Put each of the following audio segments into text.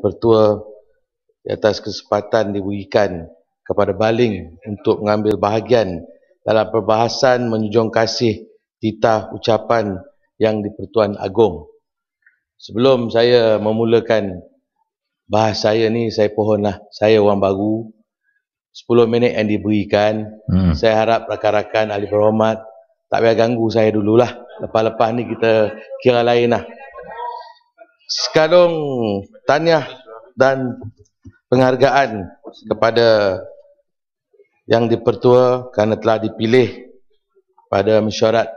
bertua di atas kesempatan diberikan kepada baling untuk mengambil bahagian dalam perbahasan menjunjung kasih titah ucapan yang dipertuan agong. Sebelum saya memulakan bahas saya ni, saya pohonlah saya orang baru. 10 minit yang diberikan. Hmm. Saya harap rakan-rakan ahli berhormat tak payah ganggu saya dululah. Lepas-lepas ni kita kira lain lah sekalung taniah dan penghargaan kepada yang dipertua kerana telah dipilih pada mesyuarat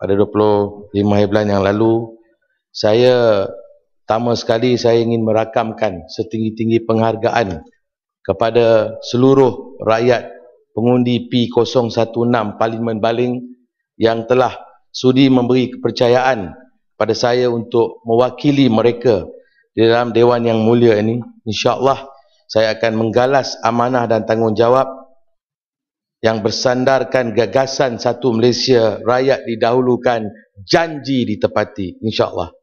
pada 25 hari bulan yang lalu saya pertama sekali saya ingin merakamkan setinggi-tinggi penghargaan kepada seluruh rakyat pengundi P016 Parlimen Baling yang telah sudi memberi kepercayaan pada saya untuk mewakili mereka di dalam Dewan Yang Mulia ini. InsyaAllah saya akan menggalas amanah dan tanggungjawab yang bersandarkan gagasan satu Malaysia rakyat didahulukan janji ditepati. InsyaAllah.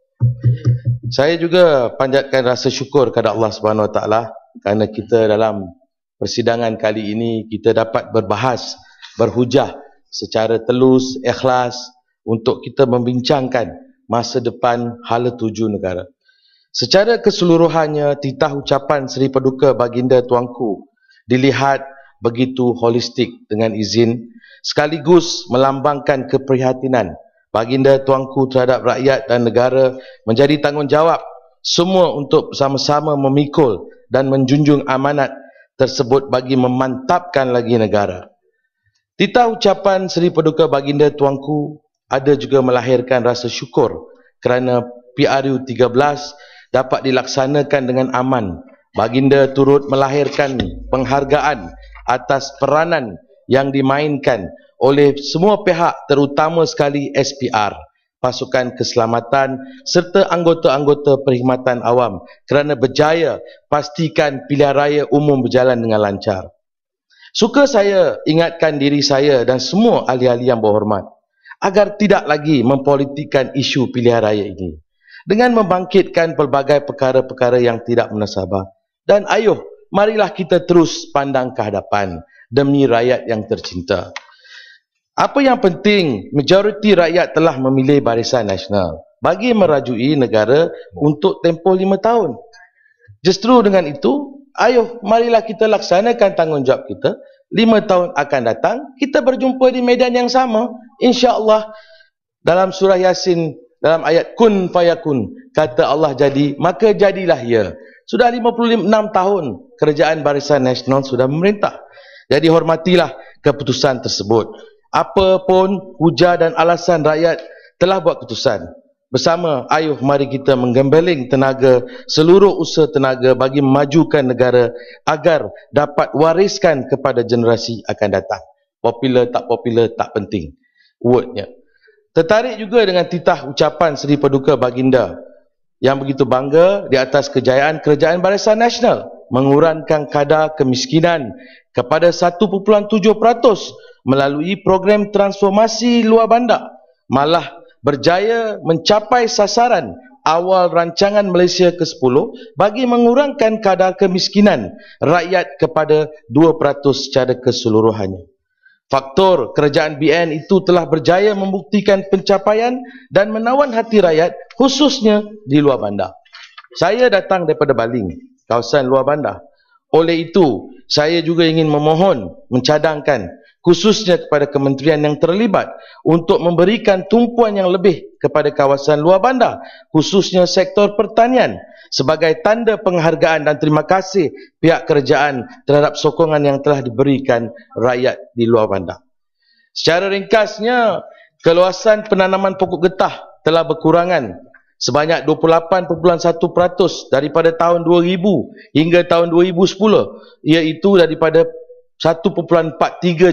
Saya juga panjatkan rasa syukur kepada Allah Subhanahu Wa Taala kerana kita dalam persidangan kali ini kita dapat berbahas, berhujah secara telus, ikhlas untuk kita membincangkan masa depan hala tuju negara. Secara keseluruhannya, titah ucapan Seri Paduka Baginda Tuanku dilihat begitu holistik dengan izin sekaligus melambangkan keprihatinan Baginda Tuanku terhadap rakyat dan negara menjadi tanggungjawab semua untuk sama sama memikul dan menjunjung amanat tersebut bagi memantapkan lagi negara. Titah ucapan Seri Paduka Baginda Tuanku ada juga melahirkan rasa syukur kerana PRU 13 dapat dilaksanakan dengan aman. Baginda turut melahirkan penghargaan atas peranan yang dimainkan oleh semua pihak terutama sekali SPR, pasukan keselamatan serta anggota-anggota perkhidmatan awam kerana berjaya pastikan pilihan raya umum berjalan dengan lancar. Suka saya ingatkan diri saya dan semua ahli-ahli yang berhormat agar tidak lagi mempolitikan isu pilihan raya ini dengan membangkitkan pelbagai perkara-perkara yang tidak menasabah. Dan ayuh, marilah kita terus pandang ke hadapan demi rakyat yang tercinta. Apa yang penting, majoriti rakyat telah memilih barisan nasional bagi merajui negara untuk tempoh lima tahun. Justru dengan itu, ayuh, marilah kita laksanakan tanggungjawab kita. Lima tahun akan datang, kita berjumpa di medan yang sama insyaallah dalam surah yasin dalam ayat kun fayakun kata Allah jadi maka jadilah ya sudah 56 tahun kerajaan barisan nasional sudah memerintah jadi hormatilah keputusan tersebut apa pun hujah dan alasan rakyat telah buat keputusan bersama ayuh mari kita menggembeling tenaga seluruh usaha tenaga bagi memajukan negara agar dapat wariskan kepada generasi akan datang popular tak popular tak penting wordnya. Tertarik juga dengan titah ucapan Seri Paduka Baginda yang begitu bangga di atas kejayaan kerajaan Barisan Nasional mengurangkan kadar kemiskinan kepada 1.7% melalui program transformasi luar bandar malah berjaya mencapai sasaran awal rancangan Malaysia ke-10 bagi mengurangkan kadar kemiskinan rakyat kepada 2% secara keseluruhannya. Faktor kerajaan BN itu telah berjaya membuktikan pencapaian dan menawan hati rakyat khususnya di luar bandar. Saya datang daripada Baling, kawasan luar bandar. Oleh itu, saya juga ingin memohon mencadangkan khususnya kepada kementerian yang terlibat untuk memberikan tumpuan yang lebih kepada kawasan luar bandar khususnya sektor pertanian sebagai tanda penghargaan dan terima kasih pihak kerajaan terhadap sokongan yang telah diberikan rakyat di luar bandar. Secara ringkasnya, keluasan penanaman pokok getah telah berkurangan sebanyak 28.1% daripada tahun 2000 hingga tahun 2010 iaitu daripada 1.43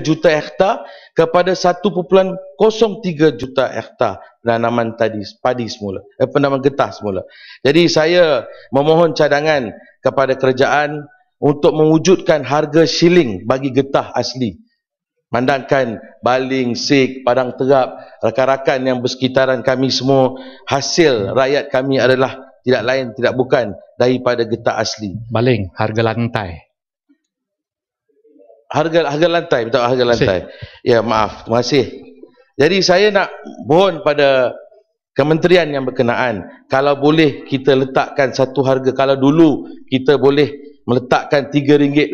juta hektar kepada 1.03 juta hektar penanaman tadi padi semula eh, penanaman getah semula. Jadi saya memohon cadangan kepada kerajaan untuk mewujudkan harga shilling bagi getah asli. Mandangkan Baling, Sik, Padang Terap, rakan-rakan yang bersekitaran kami semua, hasil rakyat kami adalah tidak lain tidak bukan daripada getah asli. Baling harga lantai harga harga lantai minta harga lantai. Masih. Ya maaf, terima kasih. Jadi saya nak mohon pada kementerian yang berkenaan kalau boleh kita letakkan satu harga kalau dulu kita boleh meletakkan RM3.80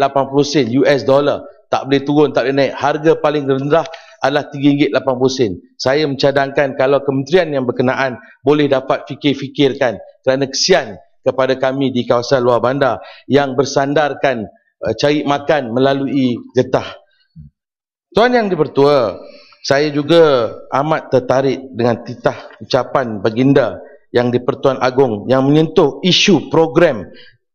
US dollar tak boleh turun tak boleh naik harga paling rendah adalah RM3.80 saya mencadangkan kalau kementerian yang berkenaan boleh dapat fikir-fikirkan kerana kesian kepada kami di kawasan luar bandar yang bersandarkan Eh, cari makan melalui getah. Tuan yang dipertua, saya juga amat tertarik dengan titah ucapan baginda yang dipertuan agung yang menyentuh isu program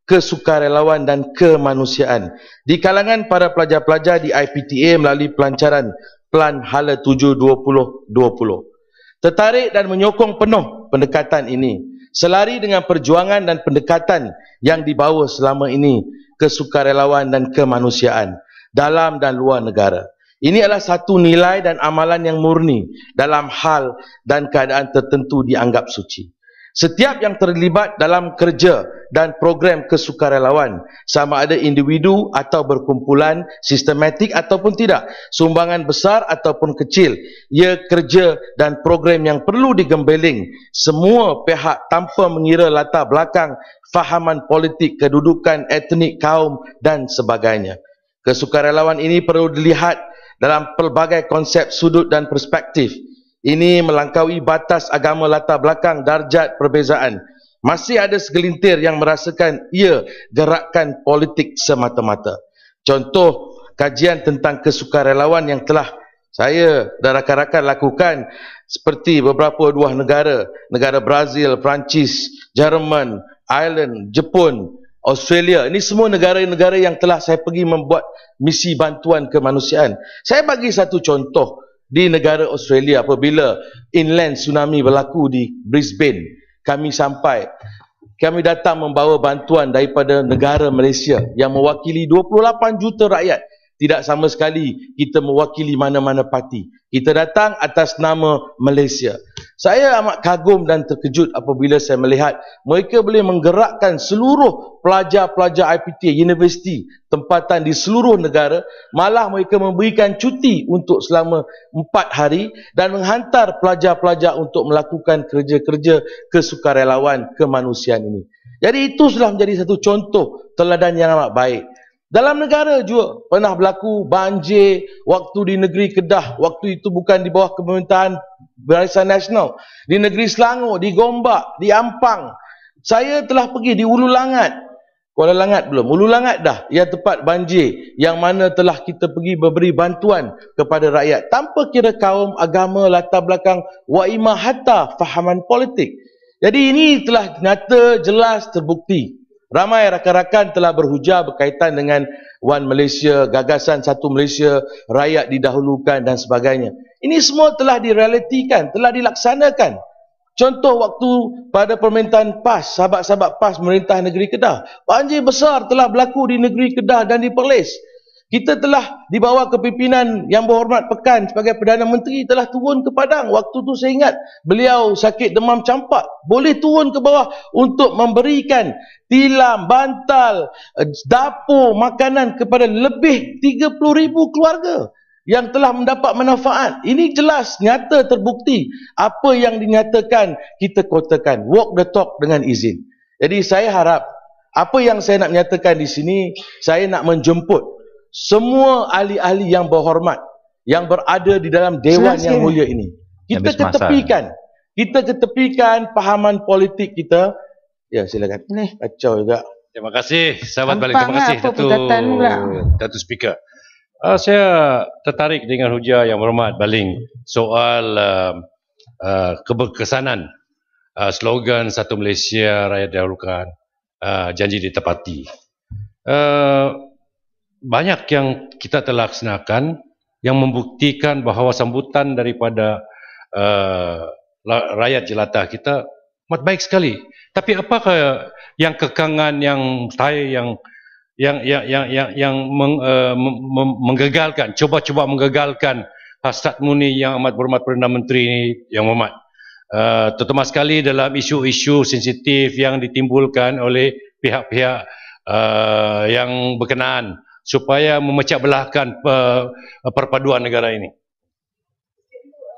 kesukarelawan dan kemanusiaan. Di kalangan para pelajar-pelajar di IPTA melalui pelancaran Plan Hala 7-20-20. Tertarik dan menyokong penuh pendekatan ini. Selari dengan perjuangan dan pendekatan yang dibawa selama ini kesukarelawan dan kemanusiaan dalam dan luar negara. Ini adalah satu nilai dan amalan yang murni dalam hal dan keadaan tertentu dianggap suci. Setiap yang terlibat dalam kerja dan program kesukarelawan sama ada individu atau berkumpulan sistematik ataupun tidak sumbangan besar ataupun kecil ia kerja dan program yang perlu digembeling semua pihak tanpa mengira latar belakang fahaman politik kedudukan etnik kaum dan sebagainya kesukarelawan ini perlu dilihat dalam pelbagai konsep sudut dan perspektif ini melangkaui batas agama latar belakang darjat perbezaan. Masih ada segelintir yang merasakan ia gerakan politik semata-mata. Contoh kajian tentang kesukarelawan yang telah saya dan rakan-rakan lakukan seperti beberapa dua negara, negara Brazil, Perancis, Jerman, Ireland, Jepun, Australia. Ini semua negara-negara yang telah saya pergi membuat misi bantuan kemanusiaan. Saya bagi satu contoh di negara Australia apabila inland tsunami berlaku di Brisbane kami sampai kami datang membawa bantuan daripada negara Malaysia yang mewakili 28 juta rakyat tidak sama sekali kita mewakili mana-mana parti kita datang atas nama Malaysia saya amat kagum dan terkejut apabila saya melihat mereka boleh menggerakkan seluruh pelajar-pelajar IPT universiti tempatan di seluruh negara malah mereka memberikan cuti untuk selama 4 hari dan menghantar pelajar-pelajar untuk melakukan kerja-kerja kesukarelawan kemanusiaan ini. Jadi itu sudah menjadi satu contoh teladan yang amat baik. Dalam negara juga pernah berlaku banjir waktu di negeri Kedah. Waktu itu bukan di bawah kepemerintahan Barisan Nasional. Di negeri Selangor, di Gombak, di Ampang. Saya telah pergi di Ulu Langat. Kuala Langat belum. Ulu Langat dah. Ia tepat banjir yang mana telah kita pergi memberi bantuan kepada rakyat. Tanpa kira kaum, agama, latar belakang, wa'imah hatta fahaman politik. Jadi ini telah nyata, jelas, terbukti. Ramai rakan-rakan telah berhujah berkaitan dengan One Malaysia, gagasan Satu Malaysia, rakyat didahulukan dan sebagainya. Ini semua telah direalitikan, telah dilaksanakan. Contoh waktu pada permintaan PAS, sahabat-sahabat PAS merintah negeri Kedah. Panji besar telah berlaku di negeri Kedah dan di Perlis. Kita telah di bawah kepimpinan yang berhormat Pekan sebagai Perdana Menteri telah turun ke Padang. Waktu tu saya ingat beliau sakit demam campak. Boleh turun ke bawah untuk memberikan tilam, bantal, eh, dapur, makanan kepada lebih 30 ribu keluarga yang telah mendapat manfaat. Ini jelas nyata terbukti apa yang dinyatakan kita kotakan. Walk the talk dengan izin. Jadi saya harap apa yang saya nak nyatakan di sini, saya nak menjemput semua ahli-ahli yang berhormat yang berada di dalam dewan Selesai. yang mulia ini kita Habis ketepikan masa. kita ketepikan pahaman politik kita ya silakan ni kacau juga terima kasih sahabat balik terima lah kasih Datu Datu speaker uh, saya tertarik dengan hujah yang berhormat baling soal uh, uh, keberkesanan uh, slogan satu malaysia rakyat diharukan uh, ah, janji ditepati uh, banyak yang kita telah laksanakan yang membuktikan bahawa sambutan daripada uh, rakyat jelata kita amat baik sekali. Tapi apakah yang kekangan yang saya yang yang yang yang yang, yang meng, uh, eh, menggagalkan cuba-cuba menggagalkan hasrat muni yang amat berhormat Perdana Menteri ini yang amat uh, eh, terutama sekali dalam isu-isu sensitif yang ditimbulkan oleh pihak-pihak uh, yang berkenaan supaya memecah belahkan uh, perpaduan negara ini.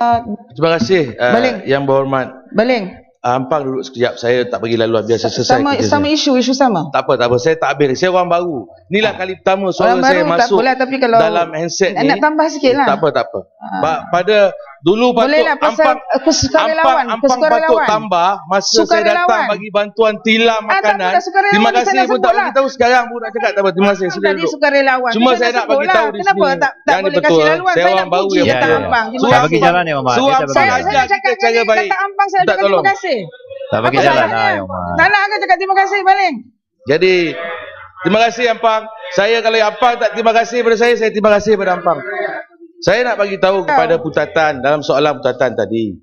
Uh, Terima kasih uh, Baling. yang berhormat. Baling. Ah, Ampang dulu sekejap saya tak pergi laluan biasa selesai. Sama kerja sama saya. isu isu sama. Tak apa tak apa saya tak habis. Saya orang baru. Inilah kali pertama suara orang saya baru, masuk tak boleh, tapi kalau dalam handset ni. Nak tambah sikitlah. Tak lah. apa tak apa. Uh. pada Dulu Boleh lah pasal ampang, aku eh, suka relawan. Ampang suka relawan. Patut tambah masa suka saya datang relawan. bagi bantuan tilam makanan. Ah, tak, Terima kasih pun tak beritahu sekarang pun nak cakap tak apa. Terima kasih. Ah, sudah duduk. relawan. Cuma saya nak bagi tahu di sini. Kenapa tak, boleh kasih relawan. Ya, ya. ya, saya nak puji yang betul. Saya nak jalan ya Mama. Saya saya ajar kita cara baik. Kata ampang saya bagi terima kasih. Tak bagi jalan lah ya Mama. Tak nak aku cakap terima kasih paling. Jadi Terima kasih Ampang. Saya kalau Ampang tak terima kasih pada saya, saya terima kasih pada Ampang. Saya nak bagi tahu kepada putatan dalam soalan putatan tadi.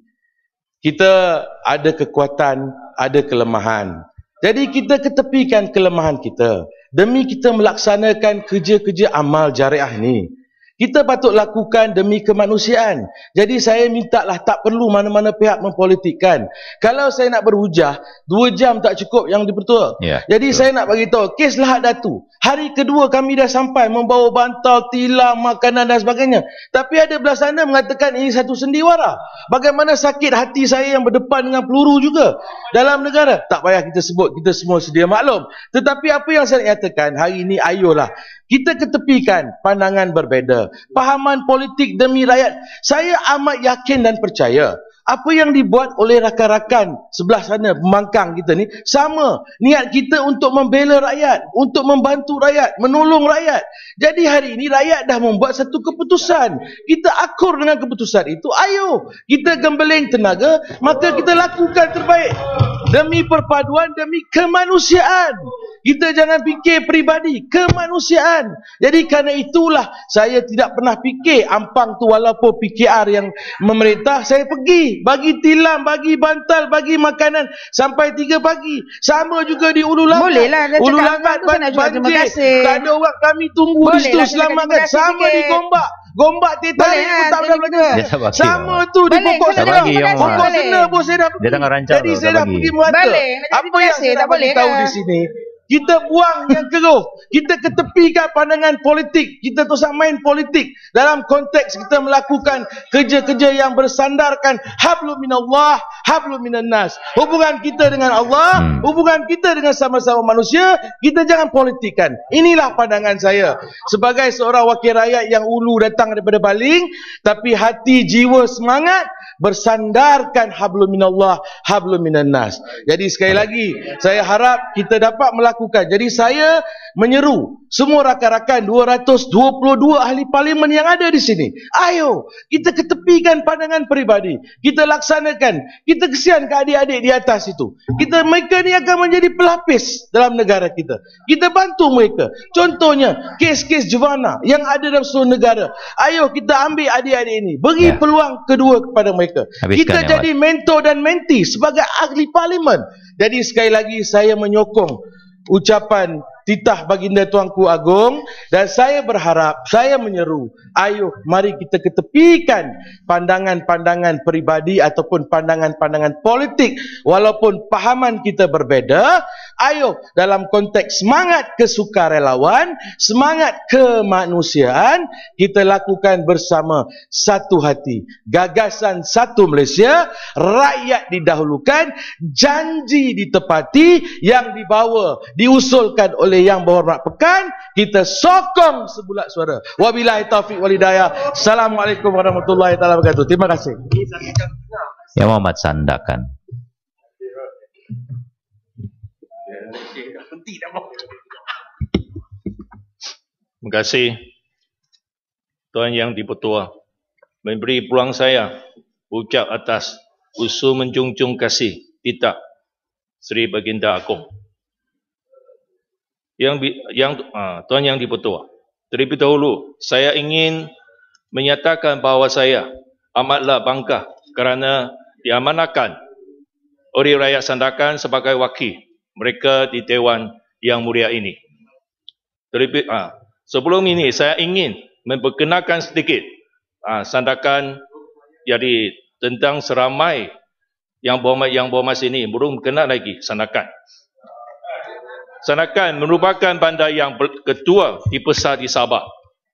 Kita ada kekuatan, ada kelemahan. Jadi kita ketepikan kelemahan kita demi kita melaksanakan kerja-kerja amal jariah ni. Kita patut lakukan demi kemanusiaan. Jadi saya minta lah tak perlu mana-mana pihak mempolitikkan. Kalau saya nak berhujah, dua jam tak cukup yang dipertua. Yeah, Jadi betul. saya nak bagi tahu, kes lahat datu. Hari kedua kami dah sampai membawa bantal, tilam, makanan dan sebagainya. Tapi ada belah sana mengatakan ini satu sendiwara. Bagaimana sakit hati saya yang berdepan dengan peluru juga dalam negara. Tak payah kita sebut, kita semua sedia maklum. Tetapi apa yang saya nak nyatakan, hari ini ayolah kita ketepikan pandangan berbeza. Pahaman politik demi rakyat. Saya amat yakin dan percaya apa yang dibuat oleh rakan-rakan sebelah sana pemangkang kita ni sama niat kita untuk membela rakyat untuk membantu rakyat menolong rakyat jadi hari ini rakyat dah membuat satu keputusan kita akur dengan keputusan itu ayo kita gembeling tenaga maka kita lakukan terbaik demi perpaduan demi kemanusiaan kita jangan fikir peribadi kemanusiaan jadi kerana itulah saya tidak pernah fikir ampang tu walaupun PKR yang memerintah saya pergi bagi tilam, bagi bantal, bagi makanan sampai 3 pagi. Sama juga di Ulu Langat. Boleh lah. Ulu Langat ban banjir. Tak ada orang kami tunggu Boleh di situ lah, selamatkan. Sama di Gombak. Gombak tetai lah, pun tak ada belajar. Sama tu di pokok sana. Pokok sana pun saya dah pergi. Jadi saya dah pergi merata. Apa yang saya nak beritahu lah. di sini. Kita buang yang keruh. Kita ketepikan pandangan politik. Kita tak main politik. Dalam konteks kita melakukan kerja-kerja yang bersandarkan hablu minallah, hablu minannas. Hubungan kita dengan Allah, hmm. hubungan kita dengan sama-sama manusia, kita jangan politikan. Inilah pandangan saya. Sebagai seorang wakil rakyat yang ulu datang daripada baling, tapi hati, jiwa, semangat bersandarkan hablu minallah, hablu minannas. Jadi sekali lagi, saya harap kita dapat melakukan lakukan. Jadi saya menyeru semua rakan-rakan 222 ahli parlimen yang ada di sini. Ayo, kita ketepikan pandangan peribadi. Kita laksanakan. Kita kesian ke adik-adik di atas itu. Kita mereka ni akan menjadi pelapis dalam negara kita. Kita bantu mereka. Contohnya, kes-kes Jovana yang ada dalam seluruh negara. Ayo kita ambil adik-adik ini. Beri ya. peluang kedua kepada mereka. Habiskan kita ya, jadi awak. mentor dan menti sebagai ahli parlimen. Jadi sekali lagi saya menyokong ucapan titah baginda tuanku agung dan saya berharap saya menyeru ayuh mari kita ketepikan pandangan-pandangan peribadi ataupun pandangan-pandangan politik walaupun pahaman kita berbeza ayuh dalam konteks semangat kesukarelawan semangat kemanusiaan kita lakukan bersama satu hati gagasan satu Malaysia rakyat didahulukan janji ditepati yang dibawa diusulkan oleh oleh yang berhormat pekan kita sokong sebulat suara wabillahi taufiq walhidayah assalamualaikum warahmatullahi taala wabarakatuh terima kasih ya Muhammad sandakan terima kasih tuan yang dipertua memberi peluang saya ucap atas usul menjunjung kasih kita Sri Baginda Agong yang yang uh, tuan yang dipertua. Terlebih dahulu, saya ingin menyatakan bahawa saya amatlah bangga kerana diamanahkan oleh rakyat Sandakan sebagai wakil mereka di Dewan Yang Mulia ini. Terlebih, uh, sebelum ini, saya ingin memperkenalkan sedikit uh, Sandakan jadi tentang seramai yang bermas yang bermas ini belum kenal lagi Sandakan. Sanakan merupakan bandar yang ketua di dipesah di Sabah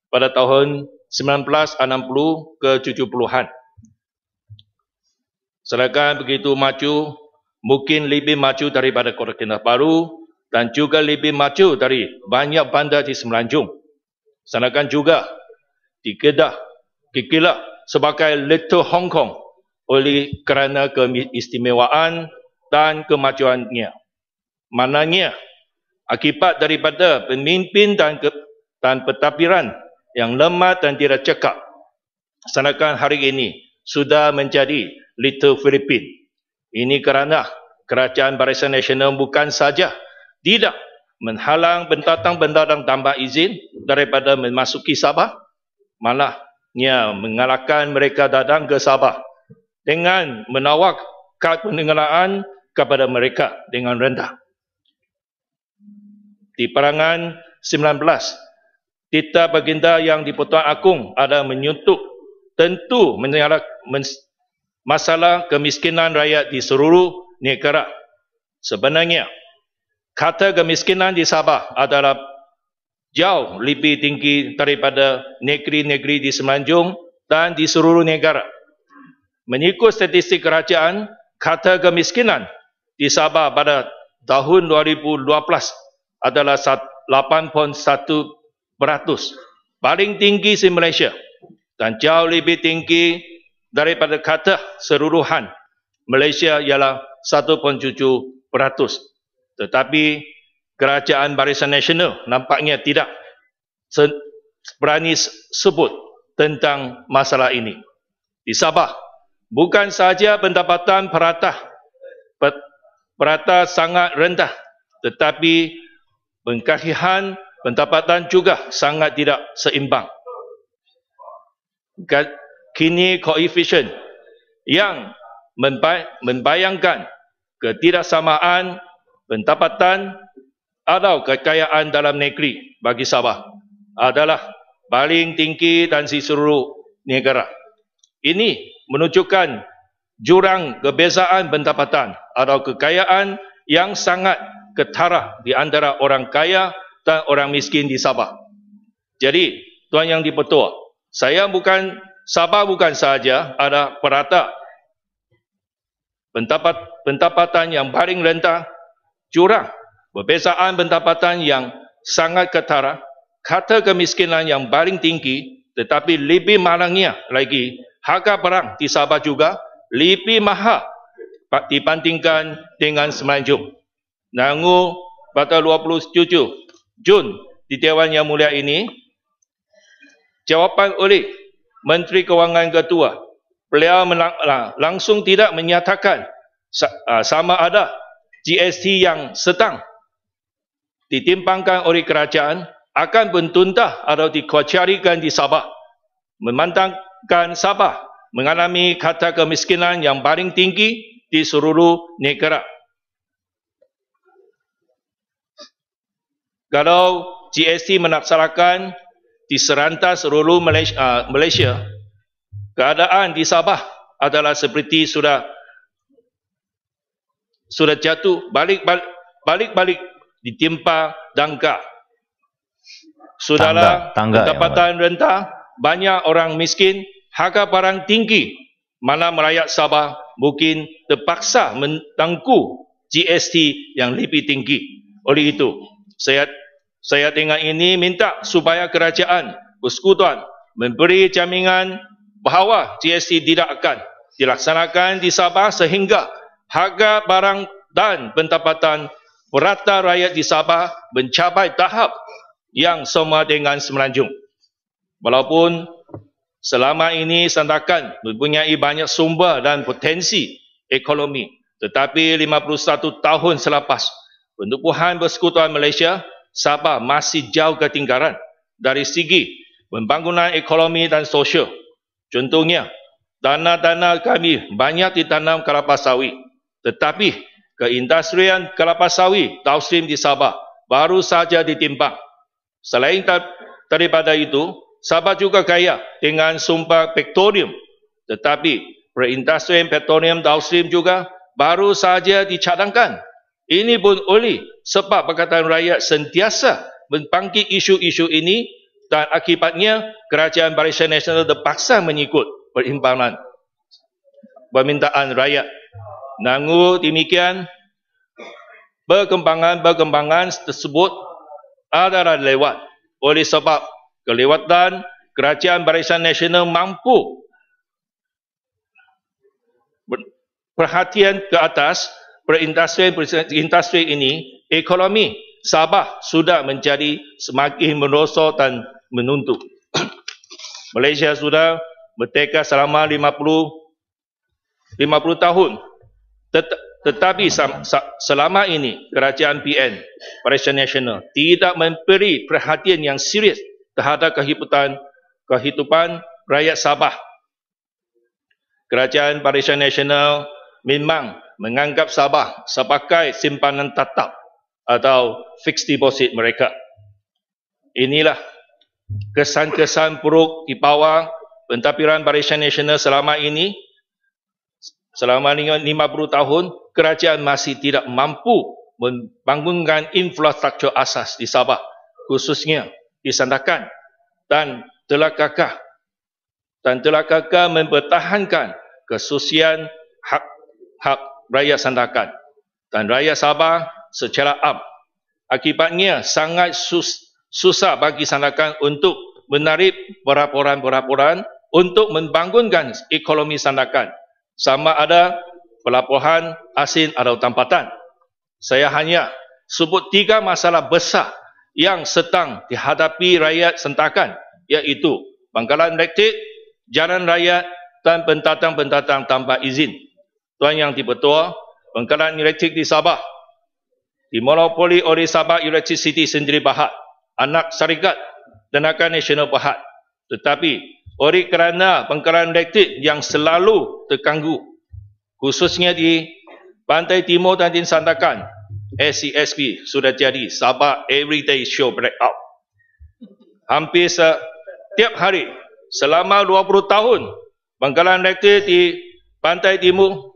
pada tahun 1960 ke 70-an. Sanakan begitu maju, mungkin lebih maju daripada Kota Kinabalu dan juga lebih maju dari banyak bandar di Semenanjung. Sanakan juga di Kedah, Kikilah sebagai Little Hong Kong oleh kerana keistimewaan dan kemajuannya. Mananya akibat daripada pemimpin dan ke, dan petapiran yang lemah dan tidak cekap. Sedangkan hari ini sudah menjadi Little Philippine. Ini kerana Kerajaan Barisan Nasional bukan saja tidak menghalang bentatang-bentatang tambah izin daripada memasuki Sabah, malah ia mengalahkan mereka datang ke Sabah dengan menawak kad pengenalan kepada mereka dengan rendah. Di perangan 19, titah baginda yang dipotong akung ada menyuntuk tentu menyalak masalah kemiskinan rakyat di seluruh negara. Sebenarnya, kata kemiskinan di Sabah adalah jauh lebih tinggi daripada negeri-negeri di Semenanjung dan di seluruh negara. Mengikut statistik kerajaan, kata kemiskinan di Sabah pada tahun 2012 adalah 8.1 beratus. Paling tinggi di Malaysia dan jauh lebih tinggi daripada kata seluruhan Malaysia ialah 1.7 beratus. Tetapi kerajaan Barisan Nasional nampaknya tidak berani sebut tentang masalah ini. Di Sabah, bukan sahaja pendapatan perata, perata sangat rendah tetapi pengkahihan pendapatan juga sangat tidak seimbang. Kan, kini koefisien yang membayangkan ketidaksamaan pendapatan atau kekayaan dalam negeri bagi Sabah adalah paling tinggi dan si seluruh negara. Ini menunjukkan jurang kebezaan pendapatan atau kekayaan yang sangat ketara di antara orang kaya dan orang miskin di Sabah. Jadi, Tuan Yang Dipertua, saya bukan Sabah bukan sahaja ada perata pendapat pendapatan yang paling rentah curang perbezaan pendapatan yang sangat ketara kata kemiskinan yang paling tinggi tetapi lebih malangnya lagi harga perang di Sabah juga lebih mahal dibandingkan dengan Semenanjung. Nangu batal 27 Jun di Dewan Yang Mulia ini jawapan oleh Menteri Kewangan Ketua beliau melang- langsung tidak menyatakan ah, sama ada GST yang setang ditimpangkan oleh kerajaan akan bertuntah atau dikocarikan di Sabah memantangkan Sabah mengalami kata kemiskinan yang paling tinggi di seluruh negara. kalau GST menaksarakan di serantas seluruh Malaysia, uh, Malaysia keadaan di Sabah adalah seperti sudah sudah jatuh balik-balik balik-balik ditimpa dangka sudahlah tangga, tangga rentah banyak orang miskin harga barang tinggi mana rakyat Sabah mungkin terpaksa mentangku GST yang lebih tinggi oleh itu saya saya dengan ini minta supaya kerajaan persekutuan memberi jaminan bahawa GST tidak akan dilaksanakan di Sabah sehingga harga barang dan pendapatan perata rakyat di Sabah mencapai tahap yang sama dengan semenanjung. Walaupun selama ini Sandakan mempunyai banyak sumber dan potensi ekonomi tetapi 51 tahun selepas penubuhan persekutuan Malaysia Sabah masih jauh ketinggalan dari segi pembangunan ekonomi dan sosial. Contohnya, dana-dana kami banyak ditanam kelapa sawit. Tetapi, keindustrian kelapa sawit downstream di Sabah baru saja ditimbang. Selain daripada itu, Sabah juga kaya dengan sumber petroleum. Tetapi, perindustrian petroleum downstream juga baru saja dicadangkan ini pun oleh sebab perkataan rakyat sentiasa membangkit isu-isu ini dan akibatnya kerajaan barisan nasional terpaksa mengikut perimbangan permintaan rakyat. Namun demikian, perkembangan-perkembangan tersebut adalah lewat oleh sebab kelewatan kerajaan barisan nasional mampu perhatian ke atas perindustri, perindustri ini, ekonomi Sabah sudah menjadi semakin merosot dan menuntut. Malaysia sudah merdeka selama 50, 50 tahun. Tet tetapi selama ini kerajaan PN, Malaysia Nasional, tidak memberi perhatian yang serius terhadap kehidupan, kehidupan rakyat Sabah. Kerajaan Malaysia Nasional memang menganggap Sabah sebagai simpanan tetap atau fixed deposit mereka. Inilah kesan-kesan buruk di bawah pentadbiran Barisan Nasional selama ini. Selama 50 tahun, kerajaan masih tidak mampu membangunkan infrastruktur asas di Sabah, khususnya di Sandakan dan telah kakak dan telah kakak mempertahankan kesusian hak-hak Raya Sandakan dan Raya Sabah secara up. Akibatnya sangat sus susah bagi Sandakan untuk menarik peraporan-peraporan untuk membangunkan ekonomi Sandakan. Sama ada pelaporan asin atau tampatan. Saya hanya sebut tiga masalah besar yang setang dihadapi rakyat sentakan iaitu bangkalan elektrik, jalan raya dan pentatang-pentatang tanpa izin. Tuan Yang Dipertua, Pengkalan Elektrik di Sabah, dimonopoli oleh Sabah Electricity Sendiri Bahat, anak syarikat Tenaga Nasional Bahat. Tetapi, oleh kerana pengkalan elektrik yang selalu terganggu, khususnya di Pantai Timur dan Tinsantakan, SCSP sudah jadi Sabah Everyday Show Breakout. Hampir setiap hari selama 20 tahun, pengkalan elektrik di Pantai Timur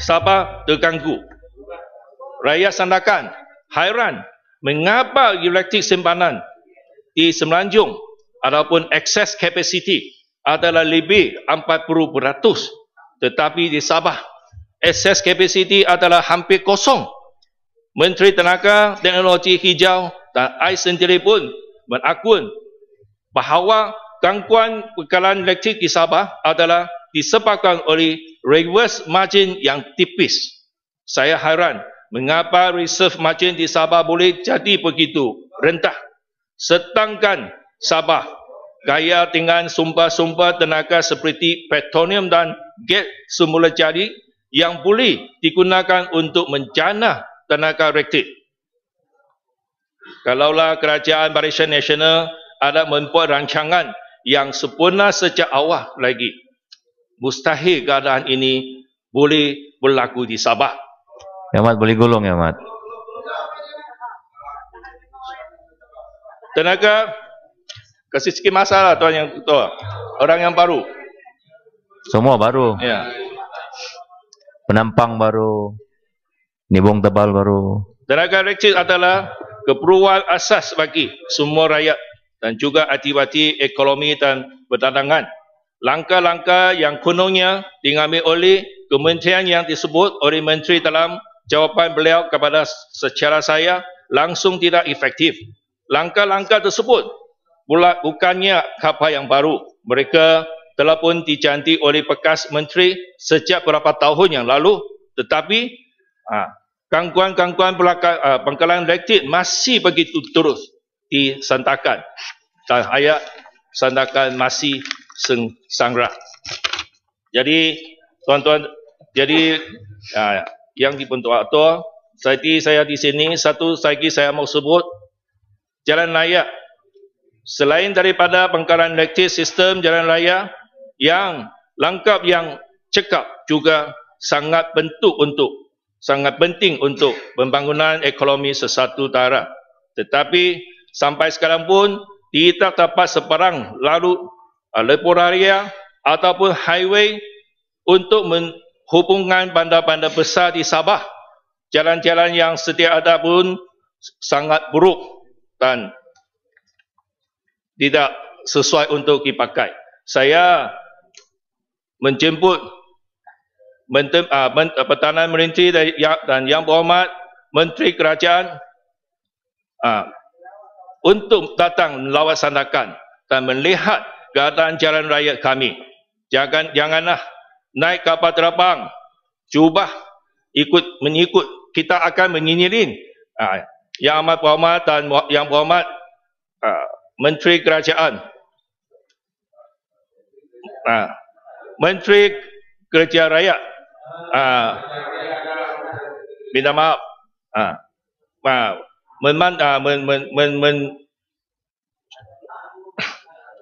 Sabah terganggu. Rakyat sandakan, hairan, mengapa elektrik simpanan di Semenanjung ataupun excess capacity adalah lebih 40% tetapi di Sabah excess capacity adalah hampir kosong. Menteri Tenaga Teknologi Hijau dan saya sendiri pun mengakui bahawa gangguan bekalan elektrik di Sabah adalah disebabkan oleh reverse margin yang tipis. Saya hairan mengapa reserve margin di Sabah boleh jadi begitu rentah, setangkan Sabah kaya dengan sumpah-sumpah tenaga seperti petroleum dan gas semula jadi yang boleh digunakan untuk menjana tenaga elektrik. Kalaulah kerajaan Barisan Nasional ada membuat rancangan yang sempurna sejak awal lagi, mustahil keadaan ini boleh berlaku di Sabah. Ya Mat, boleh golong ya Mat. Tenaga, kasih sikit masa lah Tuan Yang tua. Orang yang baru. Semua baru. Ya. Penampang baru. Nibong tebal baru. Tenaga reksis adalah keperluan asas bagi semua rakyat dan juga aktiviti ekonomi dan pertandangan langkah-langkah yang kononnya diambil oleh kementerian yang disebut oleh menteri dalam jawapan beliau kepada secara saya langsung tidak efektif. Langkah-langkah tersebut pula bukannya kapal yang baru. Mereka telah pun dicanti oleh bekas menteri sejak beberapa tahun yang lalu tetapi ha, gangguan-gangguan ha, pangkalan elektrik masih begitu terus disantakan dan ayat sandakan masih seng sangra. Jadi tuan-tuan, jadi ah, ya, yang dibentuk atau saya saya di sini satu lagi saya mau sebut jalan raya. Selain daripada pengkaran elektrik sistem jalan raya yang lengkap yang cekap juga sangat bentuk untuk sangat penting untuk pembangunan ekonomi sesatu tara. Tetapi sampai sekarang pun tidak dapat separang lalu. Ah, leporaria ataupun highway untuk menghubungkan bandar-bandar besar di Sabah. Jalan-jalan yang setia ada pun sangat buruk dan tidak sesuai untuk dipakai. Saya menjemput Menteri, uh, ah, Menteri ah, Pertahanan Merinci ya-, dan Yang Berhormat Menteri Kerajaan uh, untuk datang melawat sandakan dan melihat Gatan Jalan Raya kami. Jangan janganlah naik kapal terbang. Cuba ikut mengikut kita akan menyinirin. Ah, ha, yang amat berhormat dan yang berhormat ah, Menteri Kerajaan. Ah, Menteri Kerajaan Raya. Ah, minta maaf. Ah, maaf. Men, men, men, men, men, men,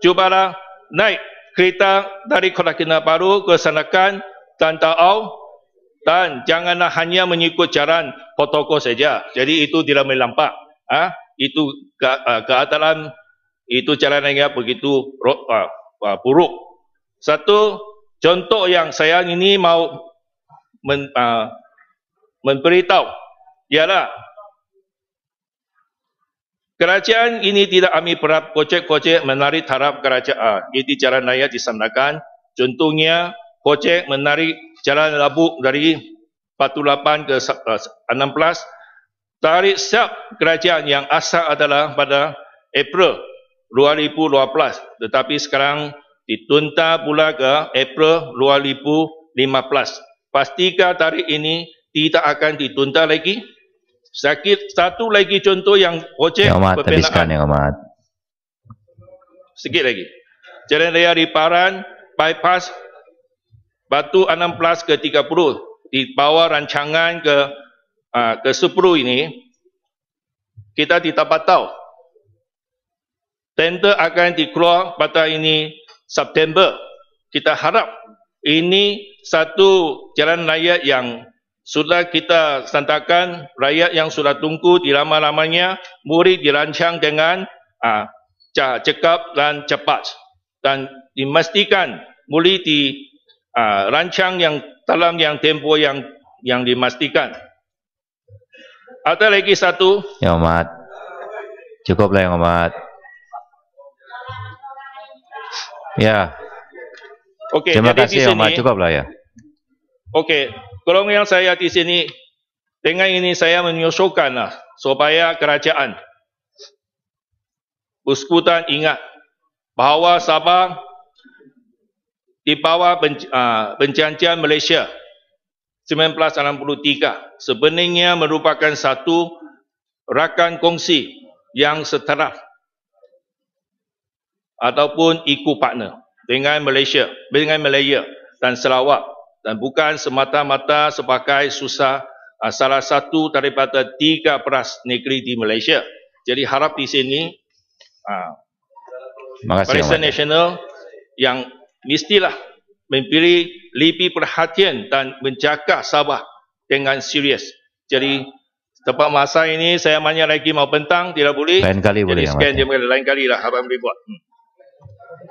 cubalah naik kereta dari Kota Kinabalu ke Sanakan dan Ta'au dan janganlah hanya mengikut jalan protokol saja. Jadi itu tidak melampak. ha? itu ke, uh, keadaan itu jalan yang begitu uh, uh, buruk. Satu contoh yang saya ini mau men, uh, memberitahu ialah Kerajaan ini tidak ambil perap kocek-kocek menarik taraf kerajaan. Ini jalan raya disandarkan. Contohnya, kocek menarik jalan labuk dari 48 ke 16. Tarik siap kerajaan yang asal adalah pada April 2012. Tetapi sekarang ditunta pula ke April 2015. Pastikan tarik ini tidak akan ditunta lagi. Sakit satu lagi contoh yang Oceh ya Umat, teruskan ya Sikit lagi. Jalan Raya Riparan bypass Batu 16 ke 30 di bawah rancangan ke uh, ke 10 ini kita tidak patau. Tender akan dikeluar pada ini September. Kita harap ini satu jalan raya yang sudah kita santakan rakyat yang sudah tunggu di lama-lamanya murid dirancang dengan ha, cekap dan cepat dan dimastikan mulai di ha, rancang yang dalam yang tempo yang yang dimastikan. Ada lagi satu. Ya Ahmad. Cukuplah ya Ahmad. Ya. Okey, terima kasih Ahmad, ya, cukuplah ya. Okey golongan yang saya di sini dengan ini saya menyusulkanlah supaya kerajaan persekutuan ingat bahawa Sabah di bawah penjanjian ah, Malaysia 1963 sebenarnya merupakan satu rakan kongsi yang seteraf ataupun ikut partner dengan Malaysia, dengan Malaysia dan Sarawak dan bukan semata-mata sebagai susah uh, salah satu daripada tiga peras negeri di Malaysia. Jadi harap di sini uh, ah, Parisian Nasional yang mestilah memberi lebih perhatian dan menjaga Sabah dengan serius. Jadi tepat masa ini saya banyak lagi mau bentang tidak boleh. Lain kali Jadi, boleh. Jadi scan dia lain kali lah. Abang boleh buat. Hmm.